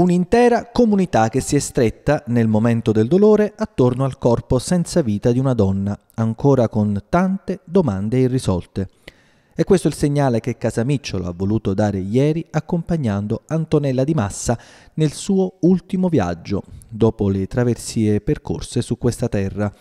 un'intera comunità che si è stretta nel momento del dolore attorno al corpo senza vita di una donna, ancora con tante domande irrisolte. E questo è il segnale che Casamicciolo ha voluto dare ieri accompagnando Antonella Di Massa nel suo ultimo viaggio, dopo le traversie percorse su questa terra,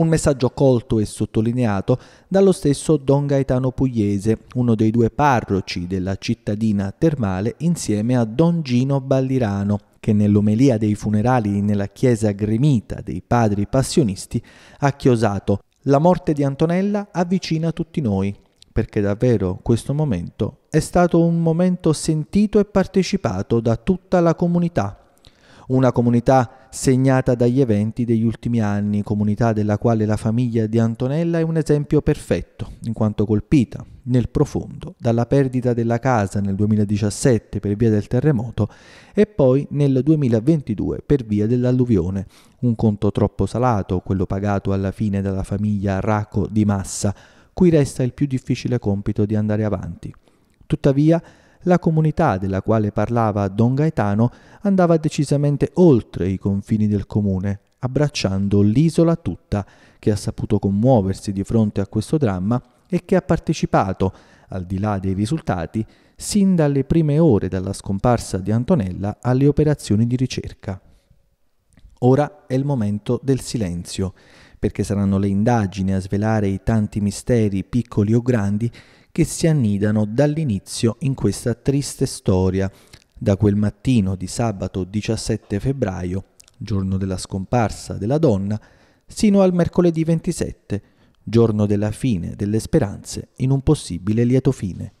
un messaggio colto e sottolineato dallo stesso Don Gaetano Pugliese, uno dei due parroci della cittadina termale insieme a Don Gino Ballirano, che nell'omelia dei funerali nella chiesa gremita dei padri passionisti ha chiosato la morte di Antonella avvicina tutti noi, perché davvero questo momento è stato un momento sentito e partecipato da tutta la comunità. Una comunità segnata dagli eventi degli ultimi anni, comunità della quale la famiglia di Antonella è un esempio perfetto, in quanto colpita nel profondo dalla perdita della casa nel 2017 per via del terremoto e poi nel 2022 per via dell'alluvione, un conto troppo salato, quello pagato alla fine dalla famiglia Racco di Massa, cui resta il più difficile compito di andare avanti. Tuttavia, la comunità della quale parlava Don Gaetano andava decisamente oltre i confini del comune, abbracciando l'isola tutta, che ha saputo commuoversi di fronte a questo dramma e che ha partecipato, al di là dei risultati, sin dalle prime ore dalla scomparsa di Antonella alle operazioni di ricerca. Ora è il momento del silenzio perché saranno le indagini a svelare i tanti misteri, piccoli o grandi, che si annidano dall'inizio in questa triste storia, da quel mattino di sabato 17 febbraio, giorno della scomparsa della donna, sino al mercoledì 27, giorno della fine delle speranze in un possibile lieto fine.